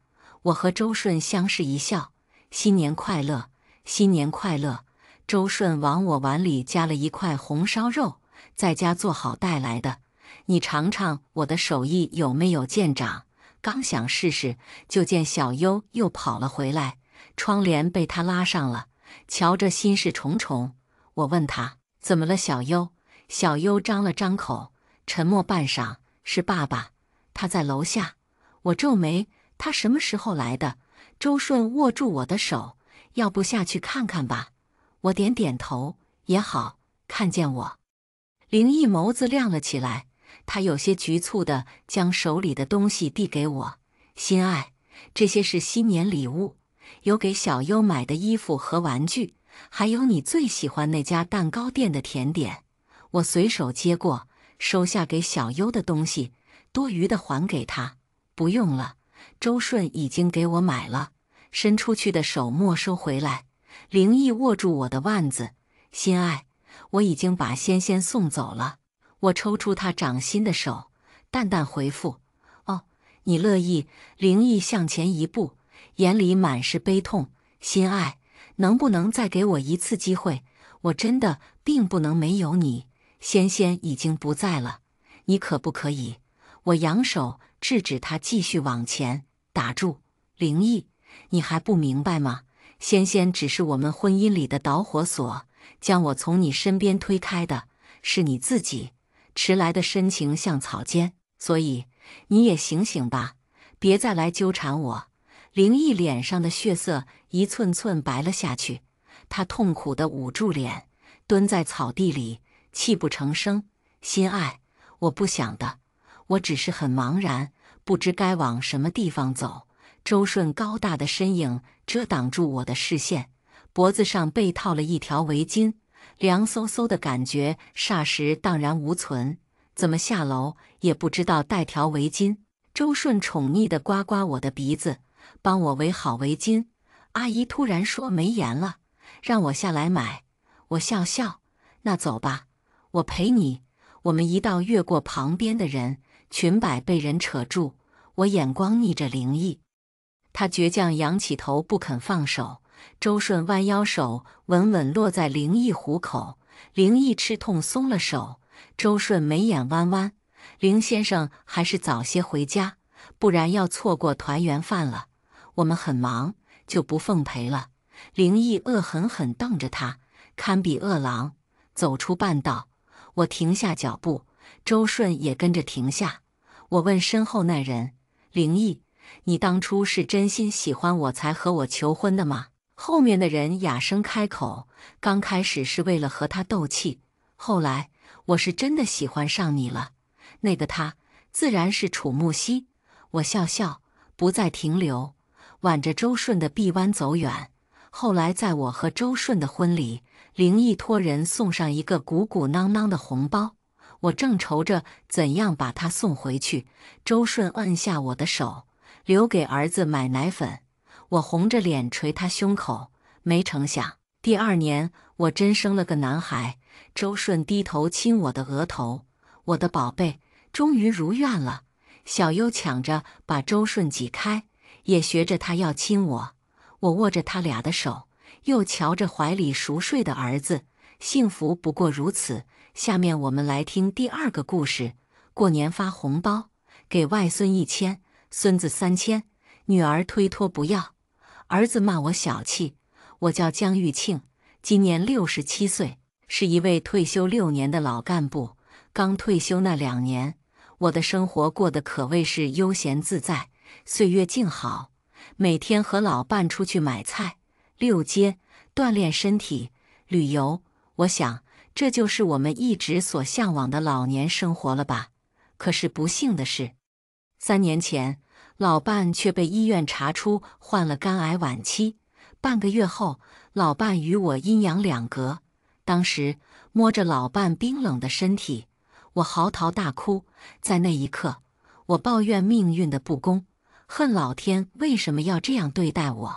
我和周顺相视一笑，新年快乐，新年快乐。周顺往我碗里加了一块红烧肉，在家做好带来的，你尝尝我的手艺有没有见长。刚想试试，就见小优又跑了回来，窗帘被他拉上了，瞧着心事重重。我问他怎么了，小优。小优张了张口，沉默半晌，是爸爸，他在楼下。我皱眉。他什么时候来的？周顺握住我的手，要不下去看看吧。我点点头，也好看见我。林毅眸子亮了起来，他有些局促地将手里的东西递给我：“心爱，这些是新年礼物，有给小优买的衣服和玩具，还有你最喜欢那家蛋糕店的甜点。”我随手接过，收下给小优的东西，多余的还给他。不用了。周顺已经给我买了，伸出去的手没收回来。灵毅握住我的腕子，心爱，我已经把仙仙送走了。我抽出他掌心的手，淡淡回复：“哦，你乐意。”灵毅向前一步，眼里满是悲痛。心爱，能不能再给我一次机会？我真的并不能没有你。仙仙已经不在了，你可不可以？我扬手。制止他继续往前，打住！灵毅，你还不明白吗？仙仙只是我们婚姻里的导火索，将我从你身边推开的是你自己。迟来的深情像草尖，所以你也醒醒吧，别再来纠缠我。灵毅脸上的血色一寸寸白了下去，他痛苦地捂住脸，蹲在草地里，泣不成声。心爱，我不想的，我只是很茫然。不知该往什么地方走，周顺高大的身影遮挡住我的视线，脖子上被套了一条围巾，凉飕飕的感觉霎时荡然无存。怎么下楼也不知道带条围巾。周顺宠溺地刮刮我的鼻子，帮我围好围巾。阿姨突然说没盐了，让我下来买。我笑笑，那走吧，我陪你。我们一道越过旁边的人。裙摆被人扯住，我眼光逆着灵异，他倔强扬起头不肯放手。周顺弯腰，手稳稳落在灵异虎口，灵异吃痛松了手。周顺眉眼弯弯，灵先生还是早些回家，不然要错过团圆饭了。我们很忙，就不奉陪了。灵异恶狠狠瞪着他，堪比饿狼。走出半道，我停下脚步。周顺也跟着停下。我问身后那人：“灵毅，你当初是真心喜欢我才和我求婚的吗？”后面的人哑声开口：“刚开始是为了和他斗气，后来我是真的喜欢上你了。那个他自然是楚慕熙。”我笑笑，不再停留，挽着周顺的臂弯走远。后来，在我和周顺的婚礼，灵毅托人送上一个鼓鼓囊囊的红包。我正愁着怎样把他送回去，周顺摁下我的手，留给儿子买奶粉。我红着脸捶他胸口，没成想第二年我真生了个男孩。周顺低头亲我的额头，我的宝贝终于如愿了。小优抢着把周顺挤开，也学着他要亲我。我握着他俩的手，又瞧着怀里熟睡的儿子，幸福不过如此。下面我们来听第二个故事。过年发红包，给外孙一千，孙子三千，女儿推脱不要，儿子骂我小气。我叫江玉庆，今年六十七岁，是一位退休六年的老干部。刚退休那两年，我的生活过得可谓是悠闲自在，岁月静好。每天和老伴出去买菜、遛街、锻炼身体、旅游。我想。这就是我们一直所向往的老年生活了吧？可是不幸的是，三年前老伴却被医院查出患了肝癌晚期。半个月后，老伴与我阴阳两隔。当时摸着老伴冰冷的身体，我嚎啕大哭。在那一刻，我抱怨命运的不公，恨老天为什么要这样对待我。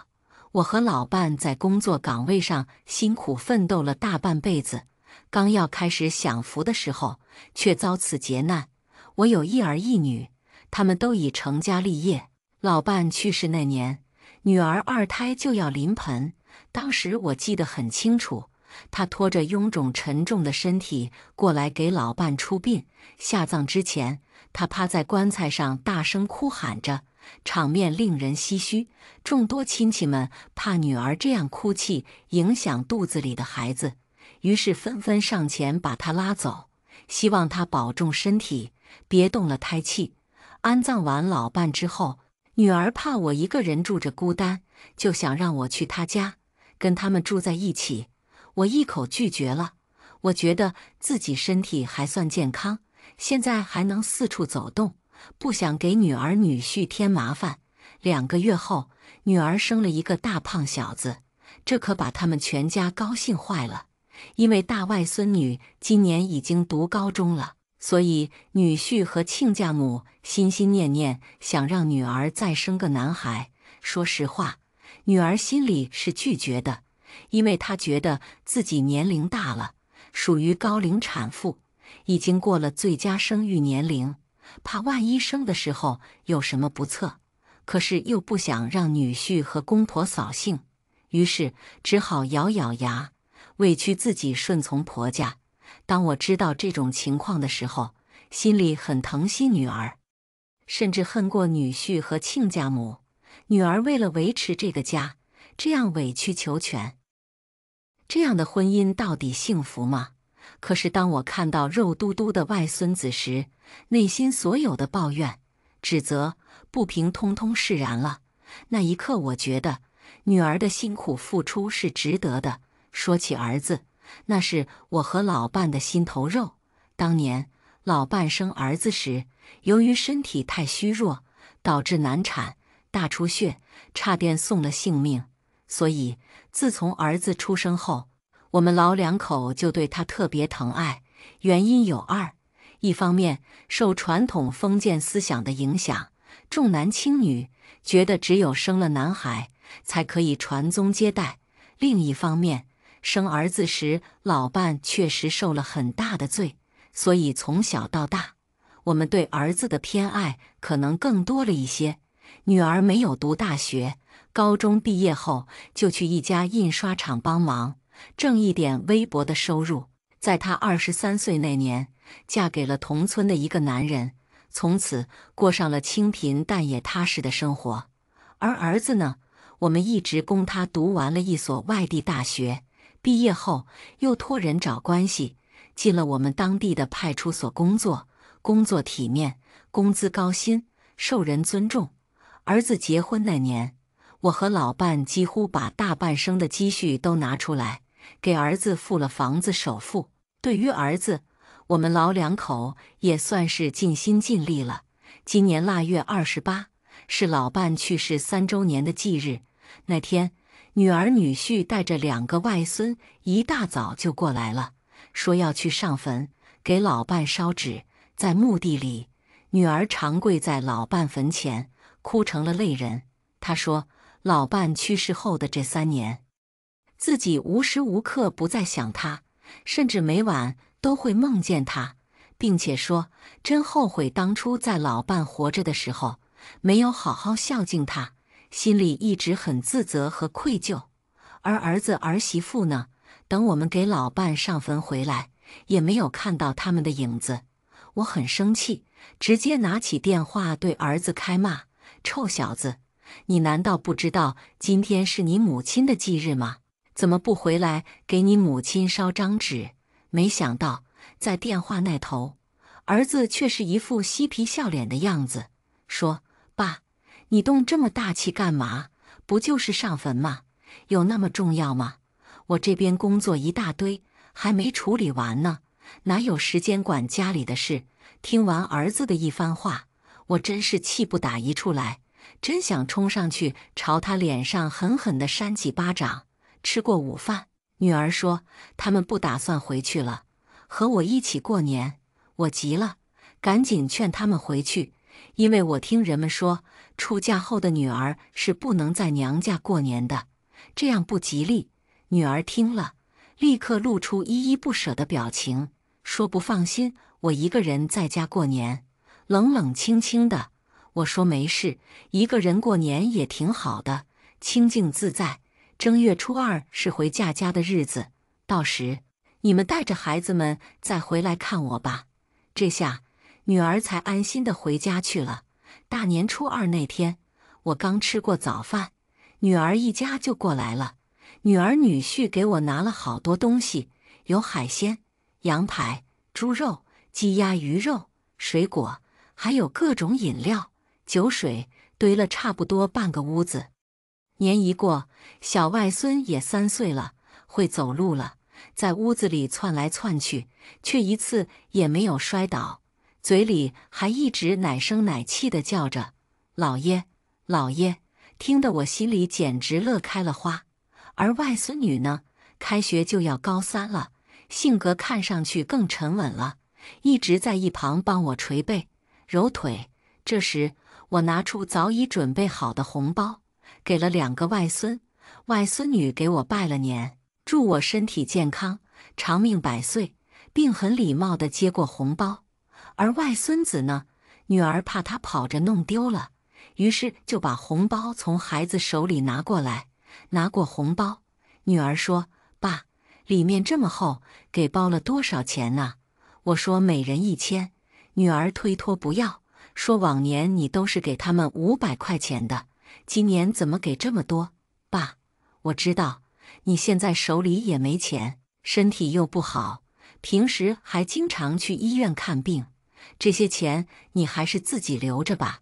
我和老伴在工作岗位上辛苦奋斗了大半辈子。刚要开始享福的时候，却遭此劫难。我有一儿一女，他们都已成家立业。老伴去世那年，女儿二胎就要临盆。当时我记得很清楚，她拖着臃肿沉重的身体过来给老伴出殡。下葬之前，她趴在棺材上大声哭喊着，场面令人唏嘘。众多亲戚们怕女儿这样哭泣影响肚子里的孩子。于是纷纷上前把他拉走，希望他保重身体，别动了胎气。安葬完老伴之后，女儿怕我一个人住着孤单，就想让我去她家跟他们住在一起。我一口拒绝了，我觉得自己身体还算健康，现在还能四处走动，不想给女儿女婿添麻烦。两个月后，女儿生了一个大胖小子，这可把他们全家高兴坏了。因为大外孙女今年已经读高中了，所以女婿和亲家母心心念念想让女儿再生个男孩。说实话，女儿心里是拒绝的，因为她觉得自己年龄大了，属于高龄产妇，已经过了最佳生育年龄，怕万一生的时候有什么不测。可是又不想让女婿和公婆扫兴，于是只好咬咬牙。委屈自己，顺从婆家。当我知道这种情况的时候，心里很疼惜女儿，甚至恨过女婿和亲家母。女儿为了维持这个家，这样委曲求全，这样的婚姻到底幸福吗？可是当我看到肉嘟嘟的外孙子时，内心所有的抱怨、指责、不平，通通释然了。那一刻，我觉得女儿的辛苦付出是值得的。说起儿子，那是我和老伴的心头肉。当年老伴生儿子时，由于身体太虚弱，导致难产、大出血，差点送了性命。所以，自从儿子出生后，我们老两口就对他特别疼爱。原因有二：一方面受传统封建思想的影响，重男轻女，觉得只有生了男孩才可以传宗接代；另一方面，生儿子时，老伴确实受了很大的罪，所以从小到大，我们对儿子的偏爱可能更多了一些。女儿没有读大学，高中毕业后就去一家印刷厂帮忙，挣一点微薄的收入。在她二十三岁那年，嫁给了同村的一个男人，从此过上了清贫但也踏实的生活。而儿子呢，我们一直供他读完了一所外地大学。毕业后又托人找关系，进了我们当地的派出所工作，工作体面，工资高薪，受人尊重。儿子结婚那年，我和老伴几乎把大半生的积蓄都拿出来给儿子付了房子首付。对于儿子，我们老两口也算是尽心尽力了。今年腊月二十八是老伴去世三周年的忌日，那天。女儿女婿带着两个外孙一大早就过来了，说要去上坟给老伴烧纸。在墓地里，女儿长跪在老伴坟前，哭成了泪人。她说，老伴去世后的这三年，自己无时无刻不在想他，甚至每晚都会梦见他，并且说真后悔当初在老伴活着的时候没有好好孝敬他。心里一直很自责和愧疚，而儿子儿媳妇呢？等我们给老伴上坟回来，也没有看到他们的影子，我很生气，直接拿起电话对儿子开骂：“臭小子，你难道不知道今天是你母亲的忌日吗？怎么不回来给你母亲烧张纸？”没想到，在电话那头，儿子却是一副嬉皮笑脸的样子，说：“爸。”你动这么大气干嘛？不就是上坟吗？有那么重要吗？我这边工作一大堆，还没处理完呢，哪有时间管家里的事？听完儿子的一番话，我真是气不打一处来，真想冲上去朝他脸上狠狠地扇几巴掌。吃过午饭，女儿说他们不打算回去了，和我一起过年。我急了，赶紧劝他们回去，因为我听人们说。出嫁后的女儿是不能在娘家过年的，这样不吉利。女儿听了，立刻露出依依不舍的表情，说：“不放心，我一个人在家过年，冷冷清清的。”我说：“没事，一个人过年也挺好的，清静自在。”正月初二是回嫁家的日子，到时你们带着孩子们再回来看我吧。这下女儿才安心的回家去了。大年初二那天，我刚吃过早饭，女儿一家就过来了。女儿女婿给我拿了好多东西，有海鲜、羊排、猪肉、鸡鸭鱼肉、水果，还有各种饮料、酒水，堆了差不多半个屋子。年一过，小外孙也三岁了，会走路了，在屋子里窜来窜去，却一次也没有摔倒。嘴里还一直奶声奶气的叫着“老爷，老爷”，听得我心里简直乐开了花。而外孙女呢，开学就要高三了，性格看上去更沉稳了，一直在一旁帮我捶背、揉腿。这时，我拿出早已准备好的红包，给了两个外孙、外孙女，给我拜了年，祝我身体健康、长命百岁，并很礼貌地接过红包。而外孙子呢？女儿怕他跑着弄丢了，于是就把红包从孩子手里拿过来。拿过红包，女儿说：“爸，里面这么厚，给包了多少钱啊？”我说：“每人一千。”女儿推脱不要，说：“往年你都是给他们五百块钱的，今年怎么给这么多？”爸，我知道你现在手里也没钱，身体又不好，平时还经常去医院看病。这些钱你还是自己留着吧。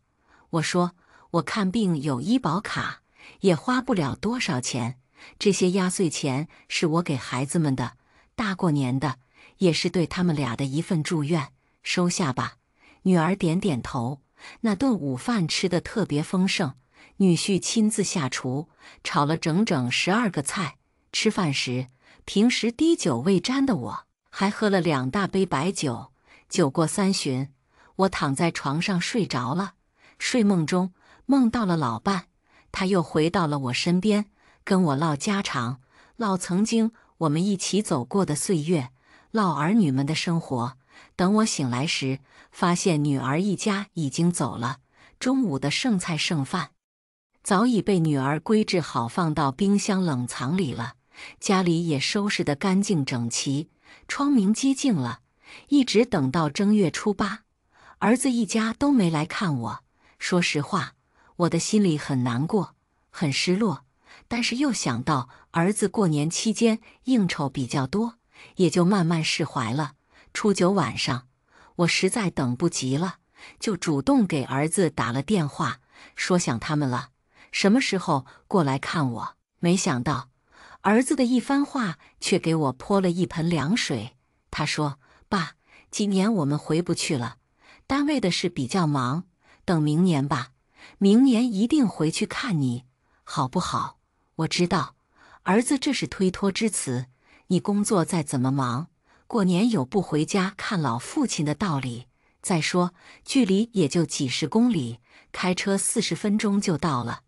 我说，我看病有医保卡，也花不了多少钱。这些压岁钱是我给孩子们的，大过年的，也是对他们俩的一份祝愿。收下吧。女儿点点头。那顿午饭吃得特别丰盛，女婿亲自下厨，炒了整整十二个菜。吃饭时，平时滴酒未沾的我，还喝了两大杯白酒。酒过三巡，我躺在床上睡着了。睡梦中，梦到了老伴，他又回到了我身边，跟我唠家常，唠曾经我们一起走过的岁月，唠儿女们的生活。等我醒来时，发现女儿一家已经走了。中午的剩菜剩饭早已被女儿归置好，放到冰箱冷藏里了。家里也收拾得干净整齐，窗明几净了。一直等到正月初八，儿子一家都没来看我。说实话，我的心里很难过，很失落。但是又想到儿子过年期间应酬比较多，也就慢慢释怀了。初九晚上，我实在等不及了，就主动给儿子打了电话，说想他们了，什么时候过来看我？没想到，儿子的一番话却给我泼了一盆凉水。他说。爸，今年我们回不去了，单位的事比较忙，等明年吧。明年一定回去看你，好不好？我知道，儿子这是推脱之词。你工作再怎么忙，过年有不回家看老父亲的道理。再说，距离也就几十公里，开车四十分钟就到了，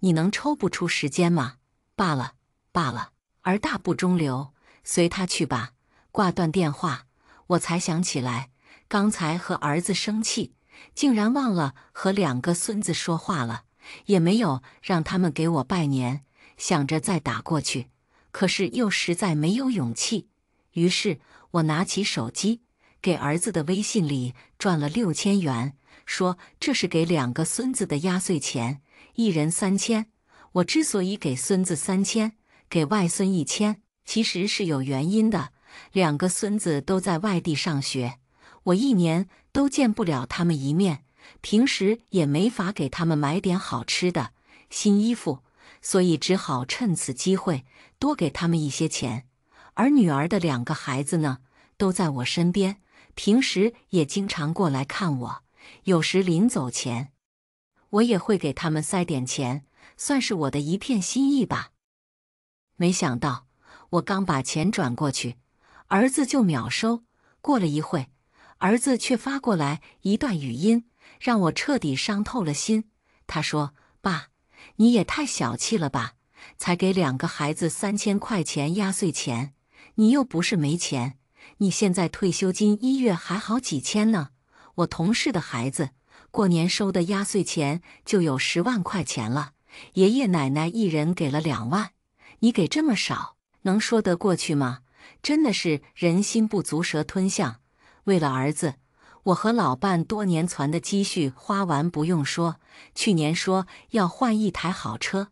你能抽不出时间吗？罢了罢了，儿大不中留，随他去吧。挂断电话。我才想起来，刚才和儿子生气，竟然忘了和两个孙子说话了，也没有让他们给我拜年。想着再打过去，可是又实在没有勇气。于是，我拿起手机，给儿子的微信里转了六千元，说这是给两个孙子的压岁钱，一人三千。我之所以给孙子三千，给外孙一千，其实是有原因的。两个孙子都在外地上学，我一年都见不了他们一面，平时也没法给他们买点好吃的、新衣服，所以只好趁此机会多给他们一些钱。而女儿的两个孩子呢，都在我身边，平时也经常过来看我，有时临走前，我也会给他们塞点钱，算是我的一片心意吧。没想到我刚把钱转过去。儿子就秒收。过了一会，儿子却发过来一段语音，让我彻底伤透了心。他说：“爸，你也太小气了吧！才给两个孩子三千块钱压岁钱。你又不是没钱，你现在退休金一月还好几千呢。我同事的孩子过年收的压岁钱就有十万块钱了，爷爷奶奶一人给了两万，你给这么少，能说得过去吗？”真的是人心不足蛇吞象。为了儿子，我和老伴多年攒的积蓄花完，不用说。去年说要换一台好车，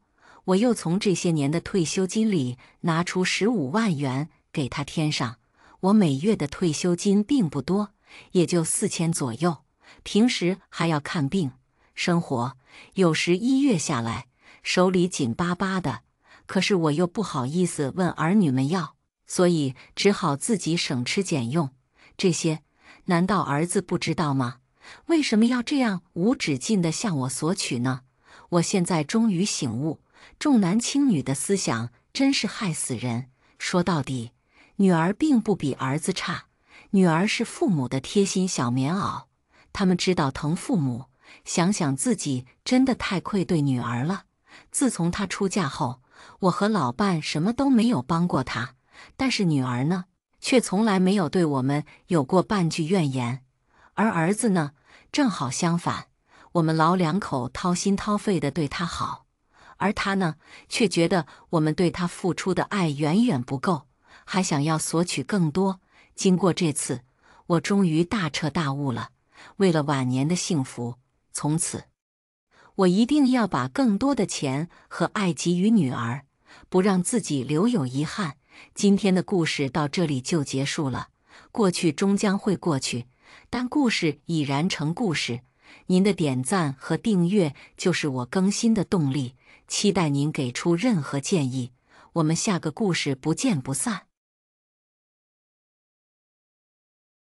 我又从这些年的退休金里拿出十五万元给他添上。我每月的退休金并不多，也就四千左右。平时还要看病、生活，有时一月下来手里紧巴巴的。可是我又不好意思问儿女们要。所以只好自己省吃俭用，这些难道儿子不知道吗？为什么要这样无止境地向我索取呢？我现在终于醒悟，重男轻女的思想真是害死人。说到底，女儿并不比儿子差，女儿是父母的贴心小棉袄，他们知道疼父母。想想自己，真的太愧对女儿了。自从她出嫁后，我和老伴什么都没有帮过她。但是女儿呢，却从来没有对我们有过半句怨言；而儿子呢，正好相反。我们老两口掏心掏肺的对他好，而他呢，却觉得我们对他付出的爱远远不够，还想要索取更多。经过这次，我终于大彻大悟了。为了晚年的幸福，从此我一定要把更多的钱和爱给予女儿，不让自己留有遗憾。今天的故事到这里就结束了。过去终将会过去，但故事已然成故事。您的点赞和订阅就是我更新的动力。期待您给出任何建议。我们下个故事不见不散。